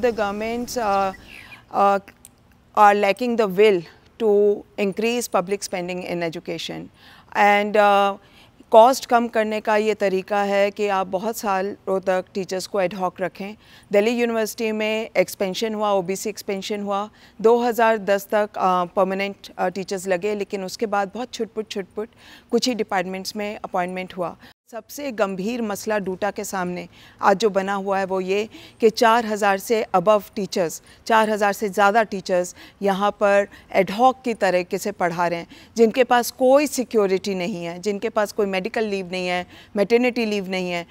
the governments uh, uh, are lacking the will to increase public spending in education. And cost uh, कम करने का ये तरीका है कि आप बहुत सालों तक टीचर्स को एडहॉक रखें दिल्ली यूनिवर्सिटी में एक्सपेंशन हुआ ओबीसी एक्सपेंशन हुआ 2010 तक परमानेंट uh, टीचर्स uh, लगे लेकिन उसके बाद बहुत छुटपुट छुटपुट कुछ ही डिपार्टमेंट्स में अपॉइंटमेंट हुआ सबसे गंभीर मसला डूटा के सामने आज जो बना हुआ है वो ये कि 4000 से अबव टीचर्स 4000 से ज़्यादा टीचर्स यहाँ पर एडहॉक की तरीके से पढ़ा रहे हैं जिनके पास कोई सिक्योरिटी नहीं है जिनके पास कोई मेडिकल लीव नहीं है मेटर्निटी लीव नहीं है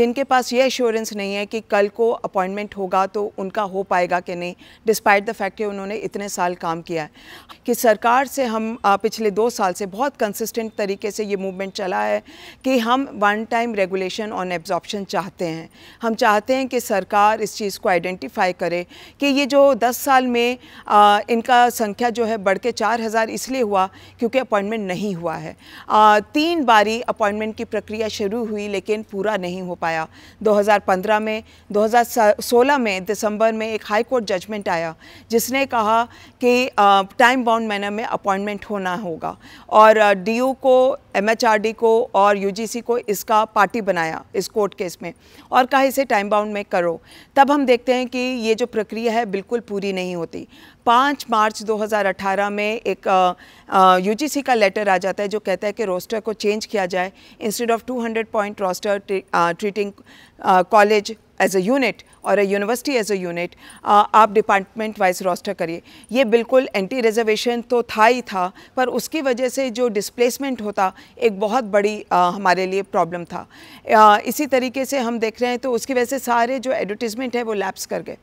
जिनके पास ये एश्योरेंस नहीं है कि कल को अपॉइंटमेंट होगा तो उनका हो पाएगा कि नहीं डिस्पाइट द फैक्ट कि उन्होंने इतने साल काम किया है कि सरकार से हम पिछले दो साल से बहुत कंसिस्टेंट तरीके से ये मूवमेंट चला है कि हम हम one time regulation on absorption चाहते हैं हम चाहते हैं कि सरकार इस चीज़ को आइडेंटिफाई करे कि ये जो 10 साल में आ, इनका संख्या जो है बढ़ के चार हज़ार इसलिए हुआ क्योंकि अपॉइंटमेंट नहीं हुआ है आ, तीन बारी अपॉइंटमेंट की प्रक्रिया शुरू हुई लेकिन पूरा नहीं हो पाया 2015 में 2016 में दिसंबर में एक हाई कोर्ट जजमेंट आया जिसने कहा कि टाइम बाउंड मैनर में अपॉइंटमेंट होना होगा और डी को एम को और यू को इसका पार्टी बनाया इस कोर्ट केस में और कहा इसे टाइम बाउंड में करो तब हम देखते हैं कि ये जो प्रक्रिया है बिल्कुल पूरी नहीं होती पाँच मार्च 2018 में एक यूजीसी का लेटर आ जाता है जो कहता है कि रोस्टर को चेंज किया जाए instead of 200 point roster treating college as a unit और a university as a unit आप डिपार्टमेंट वाइज रोस्टर करिए ये बिल्कुल एंटी रिजर्वेशन तो था ही था पर उसकी वजह से जो डिस्प्लेसमेंट होता एक बहुत बड़ी आ, uh, हमारे लिए प्रॉब्लम था आ, uh, इसी तरीके से हम देख रहे हैं तो उसकी वजह से सारे जो एडवर्टीज़मेंट है वो लैप्स कर गए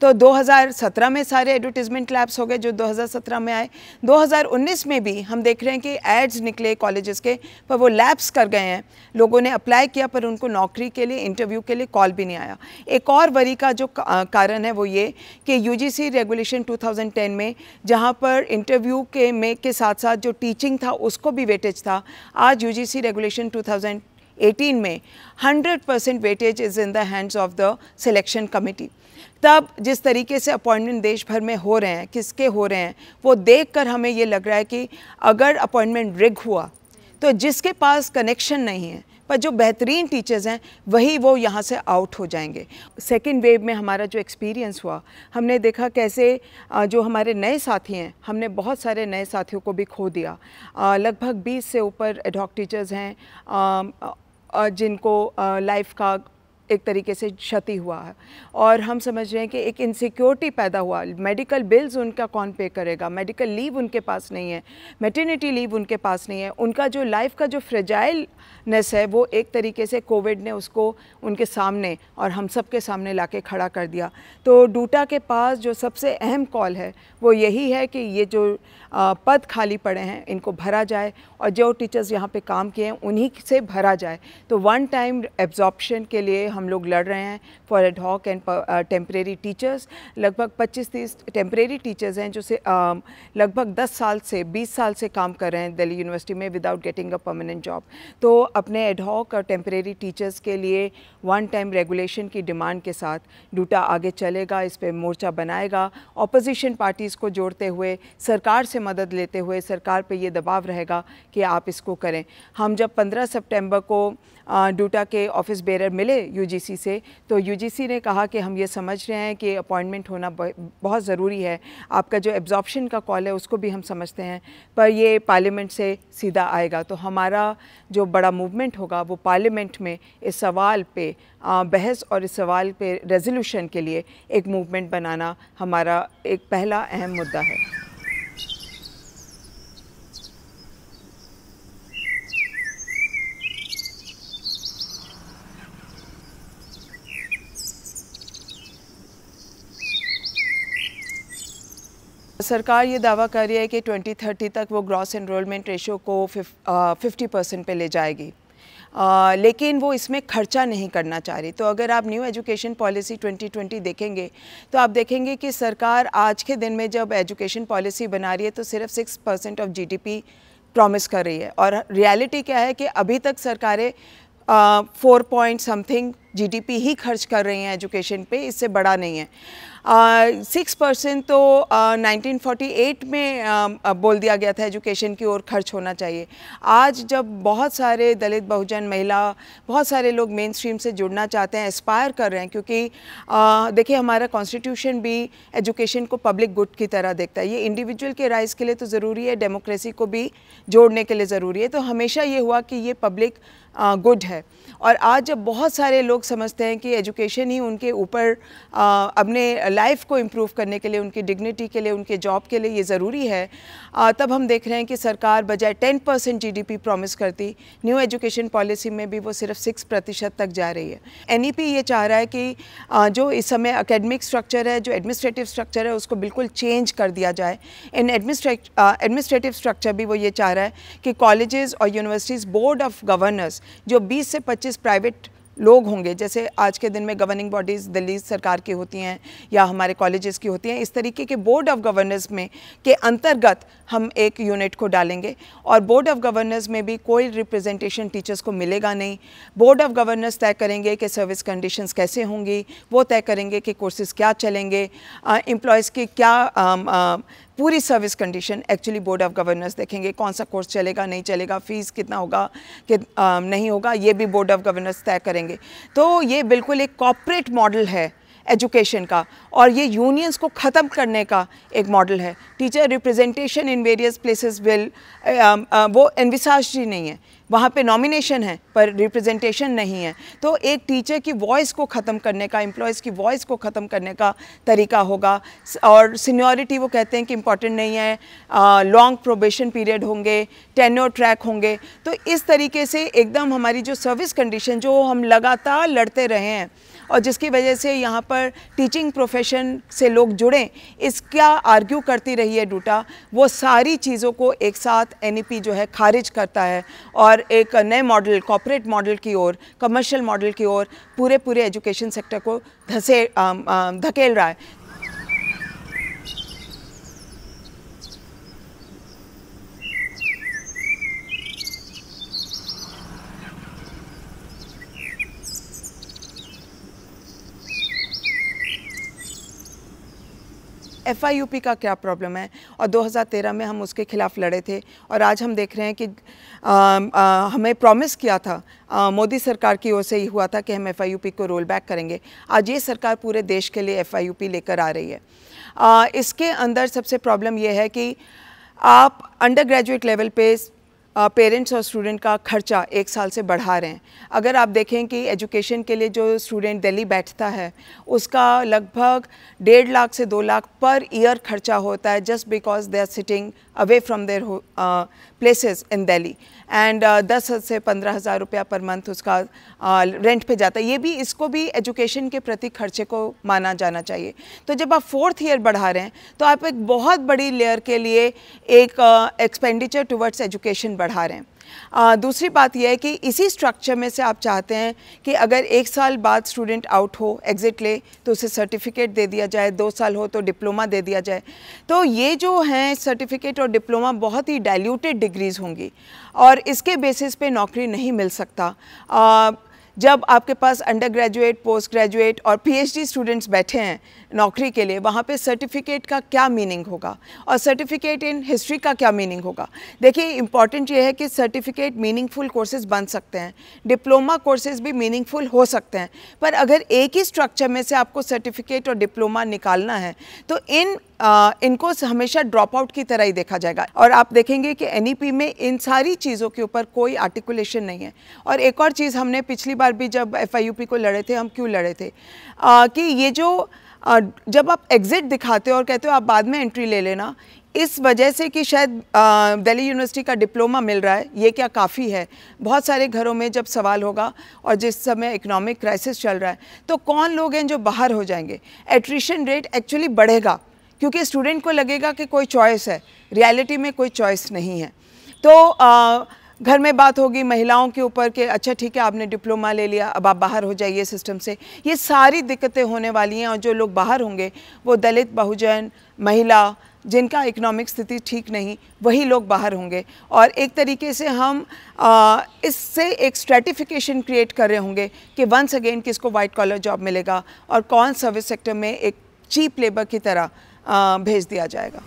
तो 2017 में सारे एडवर्टीज़मेंट लैब्स हो गए जो 2017 में आए 2019 में भी हम देख रहे हैं कि एड्स निकले कॉलेजेस के पर वो लैब्स कर गए हैं लोगों ने अप्लाई किया पर उनको नौकरी के लिए इंटरव्यू के लिए कॉल भी नहीं आया एक और वरी का जो कारण है वो ये कि यू रेगुलेशन टू में जहाँ पर इंटरव्यू के में के साथ साथ जो टीचिंग था उसको भी वेटेज था आज यू रेगुलेशन टू 2018 में 100 परसेंट वेटेज इज़ इन देंड्स hands of the selection committee तब जिस तरीके से अपॉइंटमेंट देश भर में हो रहे हैं किसके हो रहे हैं वो देखकर हमें ये लग रहा है कि अगर अपॉइंटमेंट रिग हुआ तो जिसके पास कनेक्शन नहीं है पर जो बेहतरीन टीचर्स हैं वही वो यहाँ से आउट हो जाएंगे सेकेंड वेव में हमारा जो एक्सपीरियंस हुआ हमने देखा कैसे जो हमारे नए साथी हैं हमने बहुत सारे नए साथियों को भी खो दिया लगभग 20 से ऊपर एडॉक टीचर्स हैं जिनको लाइफ का एक तरीके से क्षति हुआ है और हम समझ रहे हैं कि एक इनसिक्योरिटी पैदा हुआ मेडिकल बिल्स उनका कौन पे करेगा मेडिकल लीव उनके पास नहीं है मेटर्निटी लीव उनके पास नहीं है उनका जो लाइफ का जो फ्रेजाइलनेस है वो एक तरीके से कोविड ने उसको उनके सामने और हम सब के सामने ला खड़ा कर दिया तो डूटा के पास जो सबसे अहम कॉल है वो यही है कि ये जो पद खाली पड़े हैं इनको भरा जाए और जो टीचर्स यहाँ पर काम किए हैं उन्हीं से भरा जाए तो वन टाइम एब्जॉर्बशन के लिए हम हम लोग लड़ रहे हैं for ad hoc and temporary teachers लगभग 25-30 टेम्परेरी टीचर्स हैं जो से um, लगभग 10 साल से 20 साल से काम कर रहे हैं दिल्ली यूनिवर्सिटी में without getting a permanent job तो अपने एडहॉक और टेम्परेरी टीचर्स के लिए वन टाइम रेगुलेशन की डिमांड के साथ डूटा आगे चलेगा इस पर मोर्चा बनाएगा अपोजिशन पार्टीज़ को जोड़ते हुए सरकार से मदद लेते हुए सरकार पर यह दबाव रहेगा कि आप इसको करें हम जब पंद्रह सेप्टेम्बर को uh, डूटा के ऑफिस बेरर मिले यू यूजीसी से तो यूजीसी ने कहा कि हम ये समझ रहे हैं कि अपॉइंटमेंट होना बहुत ज़रूरी है आपका जो एब्जॉर्बशन का कॉल है उसको भी हम समझते हैं पर ये पार्लियामेंट से सीधा आएगा तो हमारा जो बड़ा मूवमेंट होगा वो पार्लियामेंट में इस सवाल पे बहस और इस सवाल पे रेजोल्यूशन के लिए एक मूवमेंट बनाना हमारा एक पहला अहम मुद्दा है सरकार ये दावा कर रही है कि 2030 तक वो ग्रॉस एनरोलमेंट रेशो को फिफ्टी परसेंट पर ले जाएगी आ, लेकिन वो इसमें खर्चा नहीं करना चाह रही तो अगर आप न्यू एजुकेशन पॉलिसी 2020 देखेंगे तो आप देखेंगे कि सरकार आज के दिन में जब एजुकेशन पॉलिसी बना रही है तो सिर्फ six percent of GDP promise कर रही है और रियलिटी क्या है कि अभी तक सरकारें फोर पॉइंट समथिंग जीडीपी ही खर्च कर रही हैं एजुकेशन पर इससे बड़ा नहीं है सिक्स परसेंट तो नाइनटीन फोर्टी एट में आ, बोल दिया गया था एजुकेशन की ओर खर्च होना चाहिए आज जब बहुत सारे दलित बहुजन महिला बहुत सारे लोग मेन स्ट्रीम से जुड़ना चाहते हैं एस्पायर कर रहे हैं क्योंकि देखिए हमारा कॉन्स्टिट्यूशन भी एजुकेशन को पब्लिक गुड की तरह देखता है ये इंडिविजुअल के राइज के लिए तो ज़रूरी है डेमोक्रेसी को भी जोड़ने के लिए ज़रूरी है तो हमेशा ये हुआ कि ये पब्लिक गुड है और आज जब बहुत सारे लोग समझते हैं कि एजुकेशन ही उनके ऊपर अपने लाइफ को इम्प्रूव करने के लिए उनकी डिग्निटी के लिए उनके जॉब के लिए ये ज़रूरी है आ, तब हम देख रहे हैं कि सरकार बजाय 10 परसेंट जी प्रॉमिस करती न्यू एजुकेशन पॉलिसी में भी वो सिर्फ सिक्स प्रतिशत तक जा रही है एन e ये चाह रहा है कि आ, जो इस समय अकेडमिक स्ट्रक्चर है जो एडमिनिस्ट्रेटिव स्ट्रक्चर है उसको बिल्कुल चेंज कर दिया जाए इन एडमिनिस्ट्रेटिव स्ट्रक्चर भी वो ये चाह रहा है कि कॉलेजेस और यूनिवर्सिटीज़ बोर्ड ऑफ गवर्नर्स जो 20 से 25 प्राइवेट लोग होंगे जैसे आज के दिन में गवर्निंग बॉडीज़ दिल्ली सरकार की होती हैं या हमारे कॉलेजेस की होती हैं इस तरीके के बोर्ड ऑफ गवर्नर्स में के अंतर्गत हम एक यूनिट को डालेंगे और बोर्ड ऑफ गवर्नर्स में भी कोई रिप्रेजेंटेशन टीचर्स को मिलेगा नहीं बोर्ड ऑफ गवर्नर्स तय करेंगे कि सर्विस कंडीशन कैसे होंगी वो तय करेंगे कि कोर्सेज़ क्या चलेंगे एम्प्लॉयज़ की क्या पूरी service condition actually board of governors देखेंगे कौन सा कोर्स चलेगा नहीं चलेगा फीस कितना होगा कि आ, नहीं होगा ये भी बोर्ड ऑफ गवर्नर्स तय करेंगे तो ये बिल्कुल एक कॉपरेट मॉडल है एजुकेशन का और ये यूनियंस को ख़त्म करने का एक मॉडल है teacher representation in various places will वो एनविसाज जी नहीं है वहाँ पे नॉमिनेशन है पर रिप्रेजेंटेशन नहीं है तो एक टीचर की वॉइस को ख़त्म करने का एम्प्लॉयज़ की वॉइस को ख़त्म करने का तरीका होगा और सीनियोरिटी वो कहते हैं कि इम्पॉर्टेंट नहीं है लॉन्ग प्रोबेशन पीरियड होंगे टेनो ट्रैक होंगे तो इस तरीके से एकदम हमारी जो सर्विस कंडीशन जो हम लगातार लड़ते रहे हैं और जिसकी वजह से यहाँ पर टीचिंग प्रोफेशन से लोग जुड़ें इसका आर्ग्यू करती रही है डूटा वो सारी चीज़ों को एक साथ एन e जो है खारिज करता है और एक नए मॉडल कॉपरेट मॉडल की ओर कमर्शियल मॉडल की ओर पूरे पूरे एजुकेशन सेक्टर को धसे धकेल रहा है एफआईयूपी का क्या प्रॉब्लम है और 2013 में हम उसके खिलाफ लड़े थे और आज हम देख रहे हैं कि आ, आ, हमें प्रॉमिस किया था मोदी सरकार की ओर से ही हुआ था कि हम एफआईयूपी को रोल बैक करेंगे आज ये सरकार पूरे देश के लिए एफआईयूपी लेकर आ रही है आ, इसके अंदर सबसे प्रॉब्लम यह है कि आप अंडर ग्रेजुएट लेवल पे पेरेंट्स और स्टूडेंट का खर्चा एक साल से बढ़ा रहे हैं अगर आप देखें कि एजुकेशन के लिए जो स्टूडेंट दिल्ली बैठता है उसका लगभग डेढ़ लाख से दो लाख पर ईयर खर्चा होता है just because they are sitting away from their places in Delhi and दस से पंद्रह हज़ार रुपया पर मंथ उसका रेंट uh, पे जाता है ये भी इसको भी एजुकेशन के प्रति खर्चे को माना जाना चाहिए तो जब आप फोर्थ ईयर बढ़ा रहे हैं तो आप एक बहुत बड़ी लेयर के लिए एक एक्सपेंडिचर टूवर्ड्स एजुकेशन बढ़ा रहे हैं आ, दूसरी बात यह है कि इसी स्ट्रक्चर में से आप चाहते हैं कि अगर एक साल बाद स्टूडेंट आउट हो एग्ज़िट ले तो उसे सर्टिफिकेट दे दिया जाए दो साल हो तो डिप्लोमा दे दिया जाए तो ये जो हैं सर्टिफिकेट और डिप्लोमा बहुत ही डाइल्यूटेड डिग्रीज़ होंगी और इसके बेसिस पे नौकरी नहीं मिल सकता आ, जब आपके पास अंडर ग्रेजुएट पोस्ट ग्रेजुएट और पीएचडी स्टूडेंट्स बैठे हैं नौकरी के लिए वहाँ पे सर्टिफिकेट का क्या मीनिंग होगा और सर्टिफिकेट इन हिस्ट्री का क्या मीनिंग होगा देखिए इंपॉर्टेंट ये है कि सर्टिफिकेट मीनिंगफुल कोर्सेज बन सकते हैं डिप्लोमा कोर्सेज भी मीनिंगफुल हो सकते हैं पर अगर एक ही स्ट्रक्चर में से आपको सर्टिफिकेट और डिप्लोमा निकालना है तो इन आ, इनको हमेशा ड्रॉप आउट की तरह ही देखा जाएगा और आप देखेंगे कि एन e में इन सारी चीज़ों के ऊपर कोई आर्टिकुलेशन नहीं है और एक और चीज़ हमने पिछली बार भी जब एफ को लड़े थे हम क्यों लड़े थे आ, कि ये जो जब आप एग्ज़िट दिखाते हो और कहते हो आप बाद में एंट्री ले लेना इस वजह से कि शायद दिल्ली यूनिवर्सिटी का डिप्लोमा मिल रहा है ये क्या काफ़ी है बहुत सारे घरों में जब सवाल होगा और जिस समय इकोनॉमिक क्राइसिस चल रहा है तो कौन लोग हैं जो बाहर हो जाएंगे एट्रिशन रेट एक्चुअली बढ़ेगा क्योंकि स्टूडेंट को लगेगा कि कोई चॉइस है रियलिटी में कोई चॉइस नहीं है तो आ, घर में बात होगी महिलाओं के ऊपर कि अच्छा ठीक है आपने डिप्लोमा ले लिया अब आप बाहर हो जाइए सिस्टम से ये सारी दिक्कतें होने वाली हैं और जो लोग बाहर होंगे वो दलित बहुजन महिला जिनका इकोनॉमिक स्थिति ठीक नहीं वही लोग बाहर होंगे और एक तरीके से हम इससे एक स्ट्रेटिफिकेशन क्रिएट कर रहे होंगे कि वंस अगेन किसको वाइट कॉलर जॉब मिलेगा और कौन सर्विस सेक्टर में एक चीप लेबर की तरह आ, भेज दिया जाएगा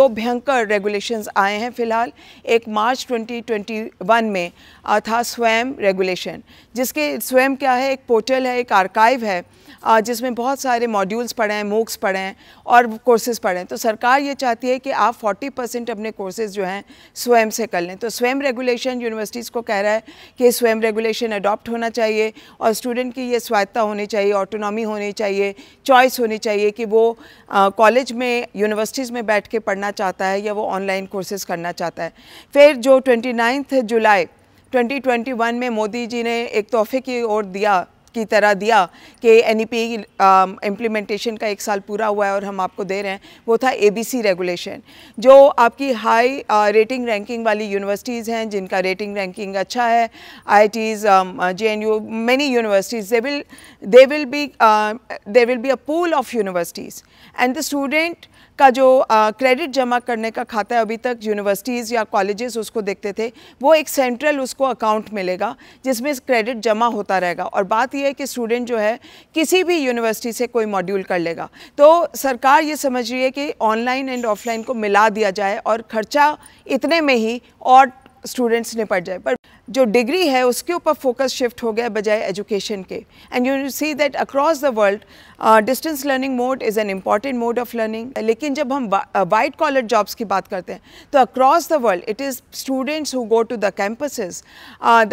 दो भयंकर रेगुलेशंस आए हैं फिलहाल एक मार्च 2021 में था स्वयं रेगुलेशन जिसके स्वयं क्या है एक पोर्टल है एक आर्काइव है जिसमें बहुत सारे मॉड्यूल्स पढ़े हैं मोक्स पढ़े हैं और कोर्सेज पढ़े हैं तो सरकार ये चाहती है कि आप 40 परसेंट अपने कोर्सेज जो हैं स्वयं से कर लें तो स्वयं रेगुलेशन यूनिवर्सिटीज़ को कह रहा है कि स्वयं रेगुलेशन अडॉप्ट होना चाहिए और स्टूडेंट की ये स्वायत्ता होनी चाहिए ऑटोनॉमी होनी चाहिए चॉइस होनी चाहिए कि वो कॉलेज में यूनिवर्सिटीज़ में बैठ के पढ़ना चाहता है या वो ऑनलाइन कोर्सेज़ करना चाहता है फिर जो ट्वेंटी जुलाई 2021 में मोदी जी ने एक तोहफे की ओर दिया की तरह दिया कि एन ई इम्प्लीमेंटेशन का एक साल पूरा हुआ है और हम आपको दे रहे हैं वो था एबीसी रेगुलेशन जो आपकी हाई रेटिंग रैंकिंग वाली यूनिवर्सिटीज़ हैं जिनका रेटिंग रैंकिंग अच्छा है IITs J N U many universities they will they will be they will be a pool of universities and the student का जो क्रेडिट uh, जमा करने का खाता है अभी तक यूनिवर्सिटीज़ या कॉलेजेस उसको देखते थे वो एक सेंट्रल उसको अकाउंट मिलेगा जिसमें क्रेडिट जमा होता रहेगा और बात यह है कि स्टूडेंट जो है किसी भी यूनिवर्सिटी से कोई मॉड्यूल कर लेगा तो सरकार ये समझ रही है कि ऑनलाइन एंड ऑफलाइन को मिला दिया जाए और खर्चा इतने में ही और स्टूडेंट्स निपट जाए पर जो डिग्री है उसके ऊपर फोकस शिफ्ट हो गया बजाय एजुकेशन के and you see that across the world distance learning mode is an important mode of learning लेकिन जब हम वाइट कॉलर जॉब्स की बात करते हैं तो across the world it is students who go to the campuses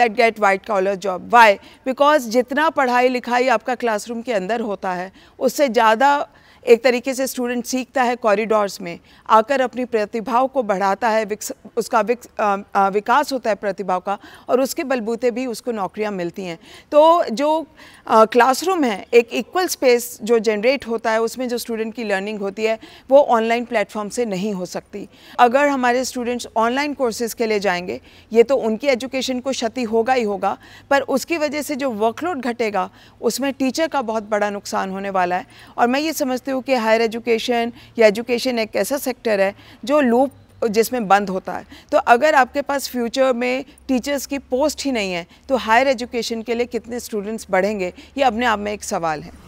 that get white collar job why because जितना पढ़ाई लिखाई आपका क्लासरूम के अंदर होता है उससे ज़्यादा एक तरीके से स्टूडेंट सीखता है कॉरिडोर्स में आकर अपनी प्रतिभाओं को बढ़ाता है विकस, उसका विक, आ, आ, विकास होता है प्रतिभाओं का और उसके बलबूते भी उसको नौकरियां मिलती हैं तो जो क्लासरूम है एक इक्वल स्पेस जो जनरेट होता है उसमें जो स्टूडेंट की लर्निंग होती है वो ऑनलाइन प्लेटफॉर्म से नहीं हो सकती अगर हमारे स्टूडेंट्स ऑनलाइन कोर्सेज के लिए जाएंगे ये तो उनकी एजुकेशन को क्षति होगा ही होगा पर उसकी वजह से जो वर्कलोड घटेगा उसमें टीचर का बहुत बड़ा नुकसान होने वाला है और मैं ये समझती हूँ हो कि हायर एजुकेशन या एजुकेशन एक ऐसा सेक्टर है जो लूप जिसमें बंद होता है तो अगर आपके पास फ्यूचर में टीचर्स की पोस्ट ही नहीं है तो हायर एजुकेशन के लिए कितने स्टूडेंट्स बढ़ेंगे ये अपने आप में एक सवाल है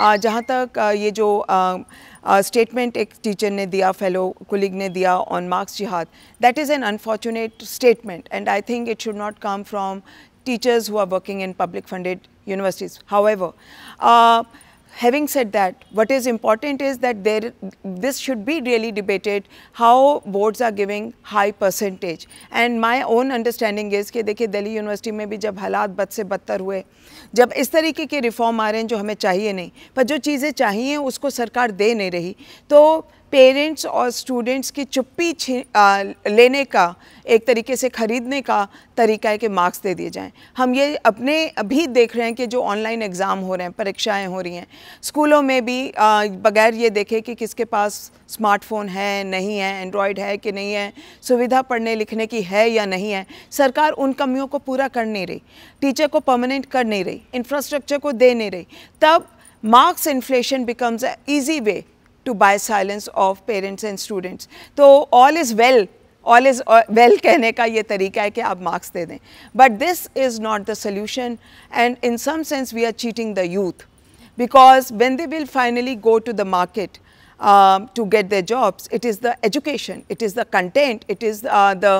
जहाँ तक ये जो स्टेटमेंट एक टीचर ने दिया फेलो कुलिग ने दिया ऑन मार्क्स जिहाद that is an unfortunate statement and I think it should not come from teachers who are working in public funded universities however having said that, what is important is that there, this should be really debated how boards are giving high percentage. And my own understanding is कि dekhiye delhi university mein bhi jab halaat bad se badtar hue jab is tarike ke reform aa rahe hain jo hame chahiye nahi par jo cheeze chahiye usko sarkar de nahi rahi to parents और students की चुप्पी लेने का एक तरीके से ख़रीदने का तरीका है कि मार्क्स दे दिए जाएं हम ये अपने अभी देख रहे हैं कि जो ऑनलाइन एग्ज़ाम हो रहे हैं परीक्षाएं हो रही हैं स्कूलों में भी बगैर ये देखे कि किसके पास स्मार्टफोन है नहीं है एंड्रॉयड है कि नहीं है सुविधा पढ़ने लिखने की है या नहीं है सरकार उन कमियों को पूरा कर नहीं रही टीचर को परमानेंट कर नहीं रही इंफ्रास्ट्रक्चर को दे नहीं रही तब marks inflation becomes a easy way to buy silence of parents and students. So all is well all is uh, well. कहने का ये तरीका है कि आप मार्क्स दे दें this is not the solution, and in some sense we are cheating the youth, because when they will finally go to the market Um, to get their jobs. It is the education, it is the content, it is uh, the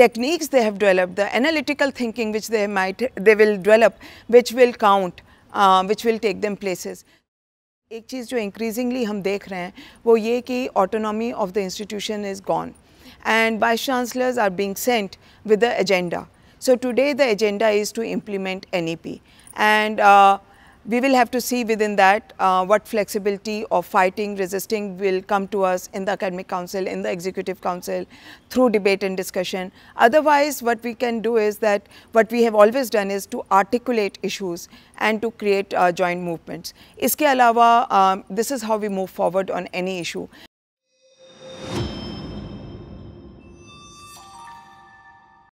techniques they have developed, the analytical thinking which they might, they will develop, which will count, uh, which will take them places. एक चीज़ जो increasingly हम देख रहे हैं वो ये कि autonomy of the institution is gone and vice chancellors are being sent with the agenda so today the agenda is to implement N E P and we will have to see within that uh, what flexibility of fighting, resisting will come to us in the academic council, in the executive council, through debate and discussion. Otherwise, what we can do is that what we have always done is to articulate issues and to create uh, joint movements. Iske alawa, um, this is how we move forward on any issue.